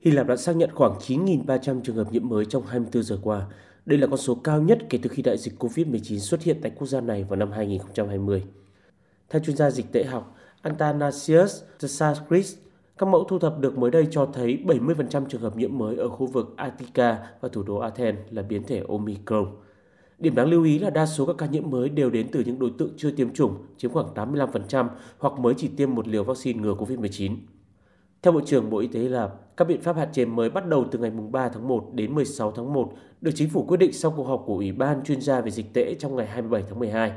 Hy Lạp đã xác nhận khoảng 9.300 trường hợp nhiễm mới trong 24 giờ qua. Đây là con số cao nhất kể từ khi đại dịch COVID-19 xuất hiện tại quốc gia này vào năm 2020. Theo chuyên gia dịch tễ học Antanasius Tsakris, các mẫu thu thập được mới đây cho thấy 70% trường hợp nhiễm mới ở khu vực Attica và thủ đô Athens là biến thể Omicron. Điểm đáng lưu ý là đa số các ca nhiễm mới đều đến từ những đối tượng chưa tiêm chủng, chiếm khoảng 85% hoặc mới chỉ tiêm một liều vaccine ngừa COVID-19. Theo Bộ trưởng Bộ Y tế Hy Lạp các biện pháp hạn chế mới bắt đầu từ ngày 3 tháng 1 đến 16 tháng 1 được chính phủ quyết định sau cuộc họp của Ủy ban chuyên gia về dịch tễ trong ngày 27 tháng 12.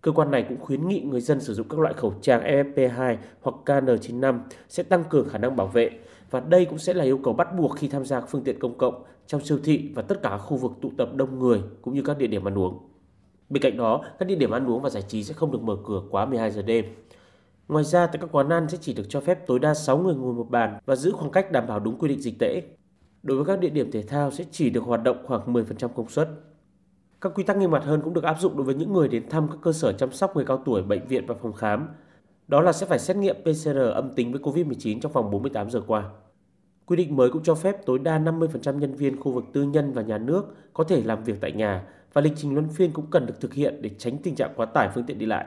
Cơ quan này cũng khuyến nghị người dân sử dụng các loại khẩu trang FFP2 e hoặc KN95 sẽ tăng cường khả năng bảo vệ và đây cũng sẽ là yêu cầu bắt buộc khi tham gia phương tiện công cộng, trong siêu thị và tất cả khu vực tụ tập đông người cũng như các địa điểm ăn uống. Bên cạnh đó, các địa điểm ăn uống và giải trí sẽ không được mở cửa quá 12 giờ đêm. Ngoài ra, tại các quán ăn sẽ chỉ được cho phép tối đa 6 người ngồi một bàn và giữ khoảng cách đảm bảo đúng quy định dịch tễ. Đối với các địa điểm thể thao sẽ chỉ được hoạt động khoảng 10% công suất. Các quy tắc nghiêm ngặt hơn cũng được áp dụng đối với những người đến thăm các cơ sở chăm sóc người cao tuổi, bệnh viện và phòng khám. Đó là sẽ phải xét nghiệm PCR âm tính với COVID-19 trong vòng 48 giờ qua. Quy định mới cũng cho phép tối đa 50% nhân viên khu vực tư nhân và nhà nước có thể làm việc tại nhà và lịch trình luân phiên cũng cần được thực hiện để tránh tình trạng quá tải phương tiện đi lại.